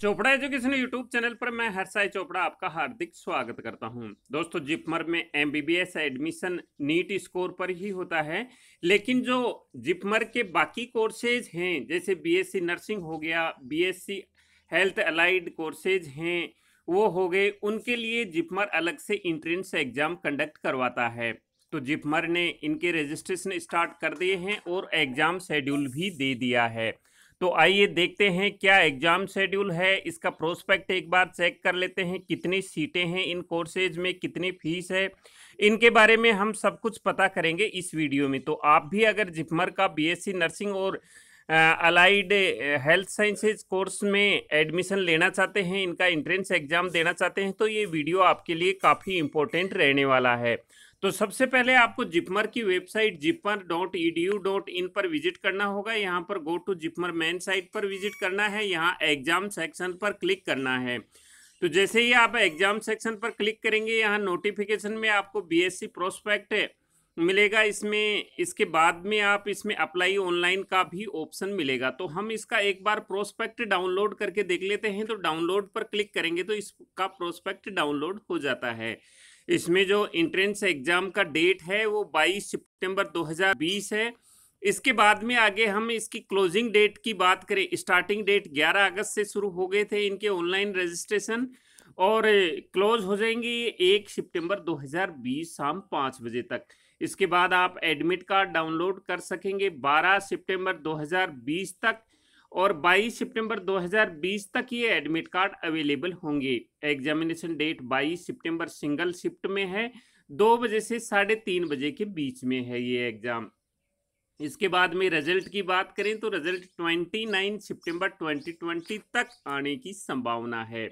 Chopra education YouTube channel पर मैं हरसाई चोपड़ा आपका हार्दिक स्वागत करता हूं दोस्तों जिपमर में एमबीबीएस एडमिशन नीट स्कोर पर ही होता है लेकिन जो जिपमर के बाकी कोर्सेज हैं जैसे बीएससी नर्सिंग हो गया बीएससी हेल्थ अलाइड कोर्सेज हैं वो हो गए उनके लिए जिपमर अलग से इंट्रेंस एग्जाम कंडक्ट करवाता है तो जिपमर ने इनके रजिस्ट्रेशन स्टार्ट कर दिए हैं और एग्ज़ाम शेड्यूल भी दे दिया है तो आइए देखते हैं क्या एग्ज़ाम शेड्यूल है इसका प्रोस्पेक्ट एक बार चेक कर लेते हैं कितनी सीटें हैं इन कोर्सेज में कितनी फीस है इनके बारे में हम सब कुछ पता करेंगे इस वीडियो में तो आप भी अगर जिपमर का बी नर्सिंग और अलाइड हेल्थ साइंसेज कोर्स में एडमिशन लेना चाहते हैं इनका एंट्रेंस एग्ज़ाम देना चाहते हैं तो ये वीडियो आपके लिए काफ़ी इम्पोर्टेंट रहने वाला है तो सबसे पहले आपको जिपमर की website JIPMER dot E D U dot in पर विजिट करना होगा यहाँ पर go to JIPMER main site पर विजिट करना है यहाँ एग्जाम सेक्शन पर क्लिक करना है तो जैसे ही आप एग्जाम सेक्शन पर क्लिक करेंगे यहाँ नोटिफिकेशन में आपको बी एस सी प्रोस्पेक्ट मिलेगा इसमें इसके बाद में आप इसमें अप्लाई ऑनलाइन का भी ऑप्शन मिलेगा तो हम इसका एक बार प्रोस्पेक्ट डाउनलोड करके देख लेते हैं तो डाउनलोड पर क्लिक करेंगे तो इसका प्रोस्पेक्ट डाउनलोड हो जाता है इसमें जो इंट्रेंस एग्जाम का डेट है वो 22 सितंबर 2020 है इसके बाद में आगे हम इसकी क्लोजिंग डेट की बात करें स्टार्टिंग डेट 11 अगस्त से शुरू हो गए थे इनके ऑनलाइन रजिस्ट्रेशन और क्लोज हो जाएंगी एक सितंबर 2020 शाम पाँच बजे तक इसके बाद आप एडमिट कार्ड डाउनलोड कर सकेंगे 12 सितंबर 2020 तक और 22 सितंबर 2020 तक ये एडमिट कार्ड अवेलेबल होंगे एग्जामिनेशन डेट 22 सितंबर सिंगल शिफ्ट में है दो बजे से साढ़े तीन बजे के बीच में है ये एग्ज़ाम इसके बाद में रिजल्ट की बात करें तो रिजल्ट 29 सितंबर 2020 तक आने की संभावना है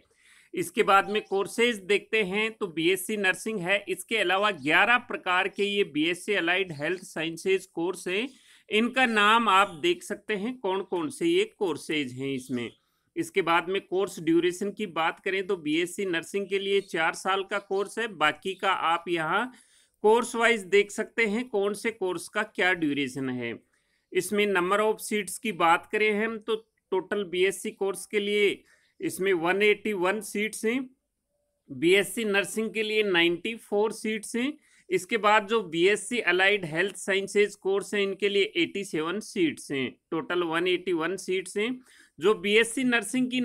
इसके बाद में कोर्सेज देखते हैं तो बीएससी नर्सिंग है इसके अलावा 11 प्रकार के ये BSc allied health sciences course हैं इनका नाम आप देख सकते हैं कौन कौन से ये कोर्सेज हैं इसमें इसके बाद में कोर्स ड्यूरेशन की बात करें तो बीएससी नर्सिंग के लिए चार साल का कोर्स है बाकी का आप यहाँ कोर्स वाइज देख सकते हैं कौन से कोर्स का क्या ड्यूरेशन है इसमें नंबर ऑफ सीट्स की बात करें हम तो टोटल बीएससी कोर्स के लिए इसमें 181 सीट्स हैं बीएससी नर्सिंग के लिए 94 सीट्स हैं इसके बाद जो BSc allied health sciences course है इनके लिए 87 सीट्स हैं टोटल 181 सीट्स हैं जो बीएससी नर्सिंग की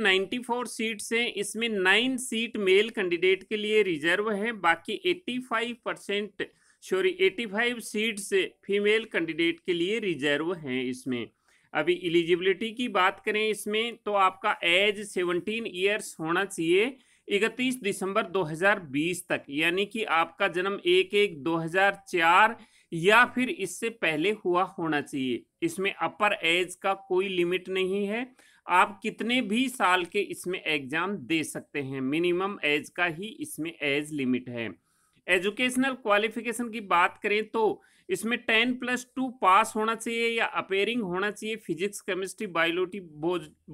94 सीट्स हैं इसमें नाइन सीट मेल कैंडिडेट के लिए रिजर्व है बाकी 85 percent sorry five seats female candidate के लिए रिजर्व हैं इसमें अभी एलिजिबिलिटी की बात करें इसमें तो आपका एज 17 ईयर्स होना चाहिए इकतीस दिसंबर 2020 तक यानी कि आपका जन्म एक एक 2004 या फिर इससे पहले हुआ होना चाहिए इसमें अपर एज का कोई लिमिट नहीं है आप कितने भी साल के इसमें एग्जाम दे सकते हैं मिनिमम एज का ही इसमें एज लिमिट है एजुकेशनल क्वालिफिकेशन की बात करें तो इसमें टेन प्लस टू पास होना चाहिए या अपेयरिंग होना चाहिए फिजिक्स केमिस्ट्री बायोलॉजी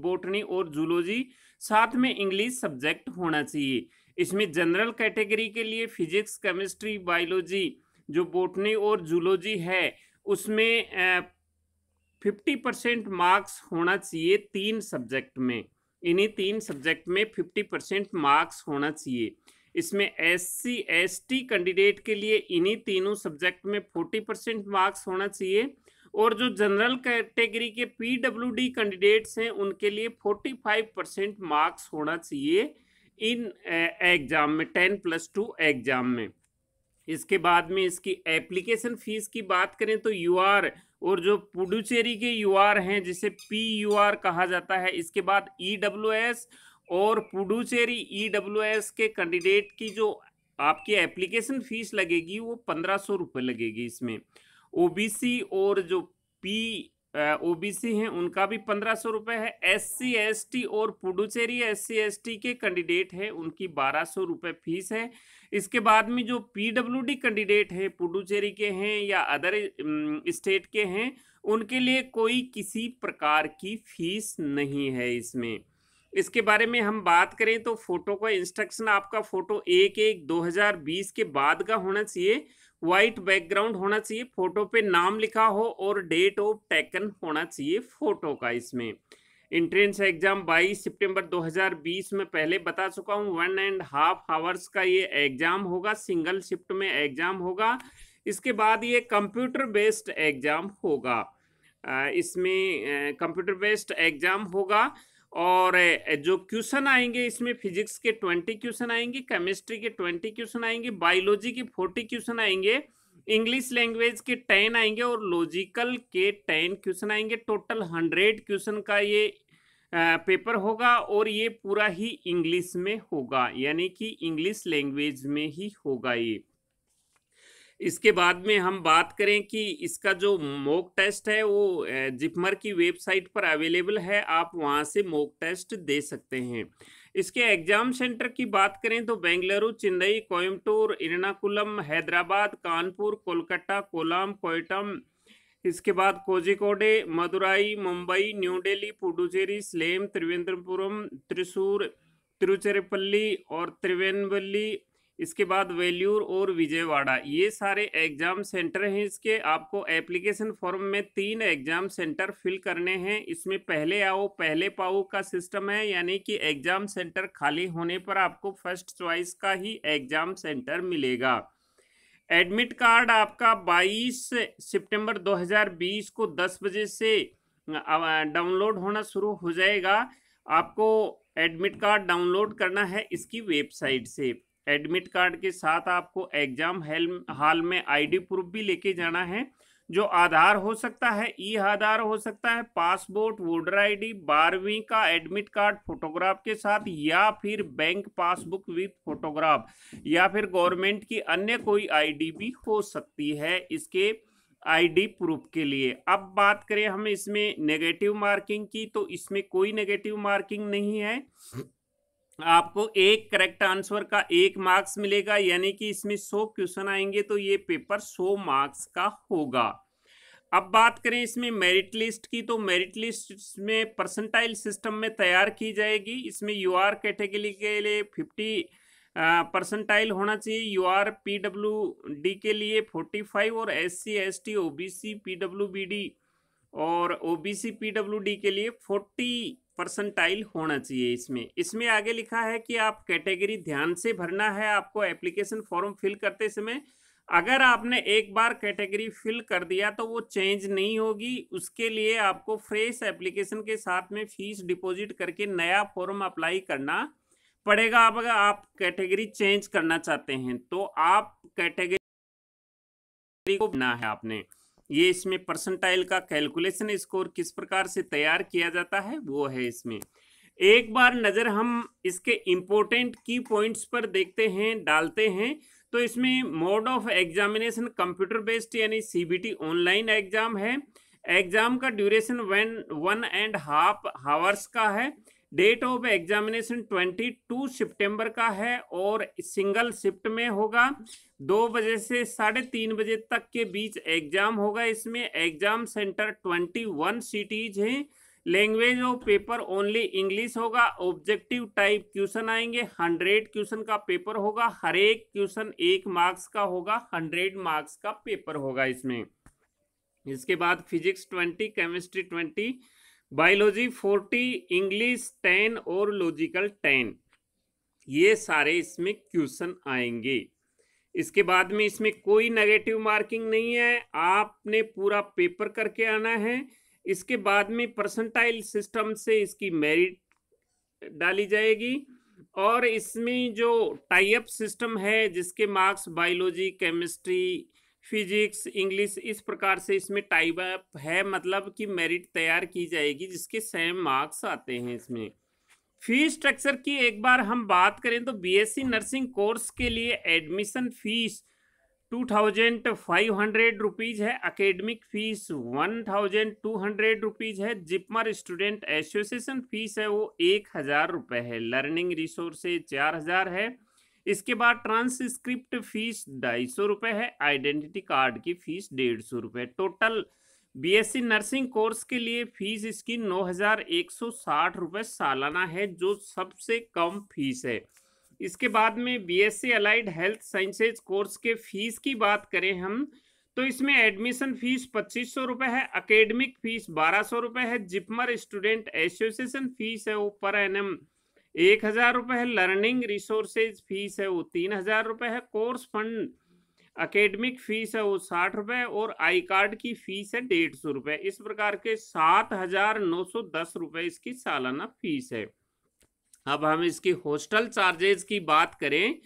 बोटनी और जूलॉजी साथ में इंग्लिश सब्जेक्ट होना चाहिए इसमें जनरल कैटेगरी के लिए फिजिक्स केमिस्ट्री बायोलॉजी जो बोटनी और जूलॉजी है उसमें फिफ्टी परसेंट मार्क्स होना चाहिए तीन सब्जेक्ट में इन्हीं तीन सब्जेक्ट में फिफ्टी परसेंट मार्क्स होना चाहिए इसमें S C S T candidate के लिए इन्हीं तीनों सब्जेक्ट में फोर्टी परसेंट मार्क्स होना चाहिए और जो जनरल कैटेगरी के पीडब्ल्यूडी कैंडिडेट्स हैं उनके लिए 45 परसेंट मार्क्स होना चाहिए इन एग्ज़ाम में टेन प्लस टू एग्ज़ाम में इसके बाद में इसकी एप्लीकेशन फ़ीस की बात करें तो यू आर और जो पुडुचेरी के यू आर हैं जिसे पी यू आर कहा जाता है इसके बाद ई एस और पुडुचेरी ई डब्ल्यू एस के कैंडिडेट की जो आपकी एप्लीकेशन फ़ीस लगेगी वो पंद्रह सौ रुपये लगेगी इसमें ओबीसी और जो पी ओबीसी हैं उनका भी पंद्रह सौ रुपये है एस सी एस टी और Puducherry S C S T के कैंडिडेट हैं उनकी बारह सौ रुपये फीस है इसके बाद में जो पी डब्ल्यू डी कैंडिडेट हैं पुडुचेरी के हैं या अदर स्टेट के हैं उनके लिए कोई किसी प्रकार की फीस नहीं है इसमें इसके बारे में हम बात करें तो फोटो का इंस्ट्रक्शन आपका फोटो एक एक 2020 के बाद का होना चाहिए व्हाइट बैकग्राउंड होना चाहिए फोटो पे नाम लिखा हो और डेट ऑफ टेकन होना चाहिए फोटो का इसमें इंट्रेंस एग्जाम 22 सितंबर 2020 में पहले बता चुका हूँ वन एंड हाफ आवर्स का ये एग्जाम होगा सिंगल शिफ्ट में एग्जाम होगा इसके बाद ये कंप्यूटर बेस्ड एग्जाम होगा इसमें कंप्यूटर बेस्ड एग्जाम होगा और जो क्वेश्चन आएंगे इसमें फिजिक्स के ट्वेंटी क्वेश्चन आएंगे केमिस्ट्री के ट्वेंटी क्वेश्चन आएंगे बायोलॉजी के फोर्टी क्वेश्चन आएंगे इंग्लिश लैंग्वेज के टेन आएंगे और लॉजिकल के टेन क्वेश्चन आएंगे टोटल हंड्रेड क्वेश्चन का ये पेपर होगा और ये पूरा ही इंग्लिश में होगा यानी कि इंग्लिश लैंग्वेज में ही होगा ये इसके बाद में हम बात करें कि इसका जो मॉक टेस्ट है वो जिपमर की वेबसाइट पर अवेलेबल है आप वहां से मॉक टेस्ट दे सकते हैं इसके एग्जाम सेंटर की बात करें तो बेंगलुरु चेन्नई कोयम्बटूर इरणाकुलम हैदराबाद कानपुर कोलकाता कोलाम कोयटम इसके बाद कोजिकोडे मदुराई मुंबई न्यू दिल्ली पुडुचेरी स्लेम त्रिवेंद्रपुरम त्रिशूर तिरुचिरापल्ली और त्रिवेनवल्ली इसके बाद वेल्यूर और विजयवाड़ा ये सारे एग्ज़ाम सेंटर हैं इसके आपको एप्लीकेशन फॉर्म में तीन एग्ज़ाम सेंटर फिल करने हैं इसमें पहले आओ पहले पाओ का सिस्टम है यानी कि एग्ज़ाम सेंटर खाली होने पर आपको फर्स्ट चॉइस का ही एग्ज़ाम सेंटर मिलेगा एडमिट कार्ड आपका 22 सितंबर 2020 को 10 बजे से डाउनलोड होना शुरू हो जाएगा आपको एडमिट कार्ड डाउनलोड करना है इसकी वेबसाइट से एडमिट कार्ड के साथ आपको एग्जाम हॉल में आईडी प्रूफ भी लेके जाना है जो आधार हो सकता है ई आधार हो सकता है पासपोर्ट वोटर आईडी बारहवीं का एडमिट कार्ड फोटोग्राफ के साथ या फिर बैंक पासबुक विद फोटोग्राफ या फिर गवर्नमेंट की अन्य कोई आईडी भी हो सकती है इसके आईडी प्रूफ के लिए अब बात करें हम इसमें नेगेटिव मार्किंग की तो इसमें कोई नेगेटिव मार्किंग नहीं है आपको एक करेक्ट आंसर का एक मार्क्स मिलेगा यानी कि इसमें सौ क्वेश्चन आएंगे तो ये पेपर सौ मार्क्स का होगा अब बात करें इसमें मेरिट लिस्ट की तो मेरिट लिस्ट में परसेंटाइल सिस्टम में तैयार की जाएगी इसमें यू आर कैटेगरी के लिए फिफ्टी परसेंटाइल होना चाहिए U R P W D के लिए फोर्टी फाइव और S C S T O B C P W B D और O B C P W D के लिए फोर्टी परसेंटाइल होना चाहिए इसमें इसमें आगे लिखा है कि आप कैटेगरी ध्यान से भरना है आपको एप्लीकेशन फॉर्म फिल करते समय अगर आपने एक बार कैटेगरी फिल कर दिया तो वो चेंज नहीं होगी उसके लिए आपको फ्रेश एप्लीकेशन के साथ में फीस डिपॉजिट करके नया फॉर्म अप्लाई करना पड़ेगा आप अगर आप कैटेगरी चेंज करना चाहते हैं तो आप कैटेगरी को बना है आपने ये इसमें परसेंटाइल का कैलकुलेशन स्कोर किस प्रकार से तैयार किया जाता है वो है इसमें एक बार नज़र हम इसके इम्पोर्टेंट की पॉइंट्स पर देखते हैं डालते हैं तो इसमें mode of examination computer based यानी सीबीटी ऑनलाइन एग्जाम है एग्जाम का duration one one and half hours का है डेट ऑफ एग्जामिनेशन 22 सितंबर का है और सिंगल शिफ्ट में होगा दो बजे से साढ़े तीन बजे तक के बीच एग्जाम होगा इसमें एग्जाम सेंटर 21 सिटीज हैं language of paper only English होगा ऑब्जेक्टिव टाइप क्वेश्चन आएंगे हंड्रेड क्वेश्चन का पेपर होगा हर एक क्वेश्चन एक मार्क्स का होगा हंड्रेड मार्क्स का पेपर होगा इसमें इसके बाद physics twenty chemistry twenty biology forty English ten और लॉजिकल टेन ये सारे इसमें क्वेश्चन आएंगे इसके बाद में इसमें कोई नेगेटिव मार्किंग नहीं है आपने पूरा पेपर करके आना है इसके बाद में परसेंटाइल सिस्टम से इसकी मेरिट डाली जाएगी और इसमें जो टाइप सिस्टम है जिसके marks biology chemistry physics English इस प्रकार से इसमें टाइप है मतलब कि मेरिट तैयार की जाएगी जिसके सेम मार्क्स आते हैं इसमें फी स्ट्रक्चर की एक बार हम बात करें तो बीएससी नर्सिंग कोर्स के लिए admission fees two thousand five hundred rupees है academic fees one thousand two hundred rupees है जिपमर स्टूडेंट एसोसिएशन फ़ीस है वो एक हज़ार रुपये है लर्निंग रिसोर्सेज चार हज़ार है इसके बाद ट्रांसक्रिप्ट फीस ढाई सौ रुपये है आइडेंटिटी कार्ड की फीस डेढ़ सौ रुपये टोटल बीएससी नर्सिंग कोर्स के लिए फीस इसकी नौ हज़ार एक सौ साठ रुपये सालाना है जो सबसे कम फीस है इसके बाद में BSc allied health sciences course के फीस की बात करें हम तो इसमें एडमिशन फीस पच्चीस सौ रुपये है अकेडमिक फीस बारह सौ रुपये है जिपमर स्टूडेंट एसोसिएशन फीस है वो पर एन एम एक हजार रुपये है लर्निंग रिसोर्सेज फीस है वो तीन हजार रुपये है कोर्स फंड अकेडमिक फीस है वो साठ रुपये और आई कार्ड की फीस है डेढ़ सौ रुपये इस प्रकार के सात हजार नौ सौ दस रुपये इसकी सालाना फीस है अब हम इसकी हॉस्टल चार्जेज की बात करें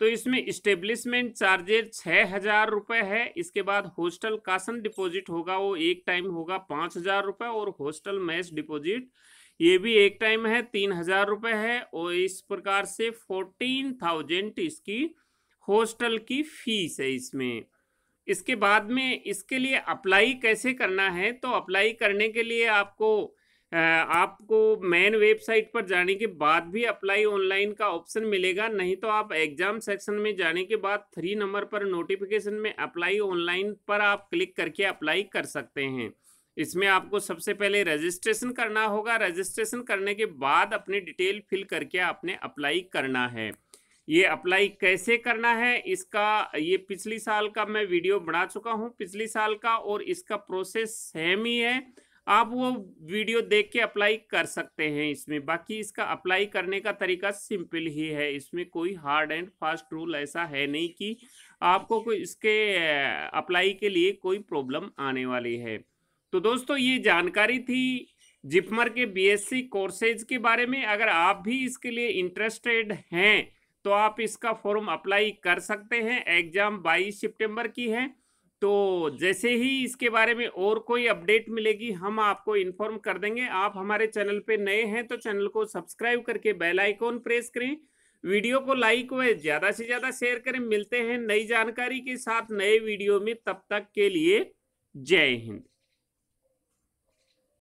तो इसमें इस्टेब्लिशमेंट चार्जेज छः हज़ार रुपये है इसके बाद हॉस्टल कासन डिपॉजिट होगा वो एक टाइम होगा पाँच हज़ार रुपये और हॉस्टल मैच डिपॉजिट ये भी एक टाइम है तीन हजार रुपये है और इस प्रकार से फोर्टीन थाउजेंड इसकी हॉस्टल की फीस है इसमें इसके बाद में इसके लिए अप्लाई कैसे करना है तो अप्लाई करने के लिए आपको आपको मेन वेबसाइट पर जाने के बाद भी अप्लाई ऑनलाइन का ऑप्शन मिलेगा नहीं तो आप एग्जाम सेक्शन में जाने के बाद थ्री नंबर पर नोटिफिकेशन में अप्लाई ऑनलाइन पर आप क्लिक करके अप्लाई कर सकते हैं इसमें आपको सबसे पहले रजिस्ट्रेशन करना होगा रजिस्ट्रेशन करने के बाद अपनी डिटेल फिल करके आपने अप्लाई करना है ये अप्लाई कैसे करना है इसका ये पिछली साल का मैं वीडियो बना चुका हूँ पिछली साल का और इसका प्रोसेस सेम ही है आप वो वीडियो देख के अप्लाई कर सकते हैं इसमें बाकी इसका अप्लाई करने का तरीका सिंपल ही है इसमें कोई हार्ड एंड फास्ट रूल ऐसा है नहीं कि आपको कोई इसके अप्लाई के लिए कोई प्रॉब्लम आने वाली है तो दोस्तों ये जानकारी थी जिपमर के बीएससी कोर्सेज के बारे में अगर आप भी इसके लिए इंटरेस्टेड हैं तो आप इसका फॉर्म अप्लाई कर सकते हैं एग्ज़ाम 22 सितंबर की है तो जैसे ही इसके बारे में और कोई अपडेट मिलेगी हम आपको इन्फॉर्म कर देंगे आप हमारे चैनल पे नए हैं तो चैनल को सब्सक्राइब करके बेल आइकॉन प्रेस करें वीडियो को लाइक व ज़्यादा से ज़्यादा शेयर करें मिलते हैं नई जानकारी के साथ नए वीडियो में तब तक के लिए जय हिंद